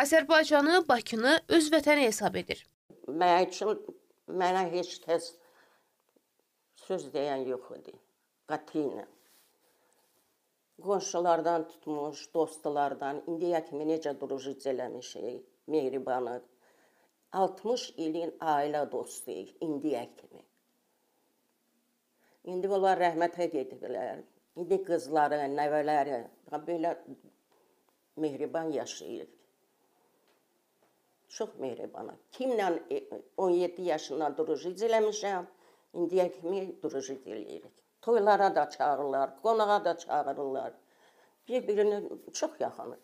Azərbaycanı, Bakını öz vətəni hesab edir. Mənə üçün mənə heç kəs söz deyən yox idi. Qatiyyən. Qonşulardan tutmuş, dostlardan, indiyə kimi necə durucuc eləmişik, mehribanı. 60 ilin ailə dostuyuq indiyə kimi. İndi onlar rəhmətə gediblər. İndi qızları, nəvələri belə mehriban yaşayır. Çox mehribanam. Kimlə 17 e, yaşından durucuc eləmişəm. İndiyə kimi durucuc eləyirik. Toylara da çağırırlar, qonağa da çağırırlar. Bir-birinə çox yaxınıq.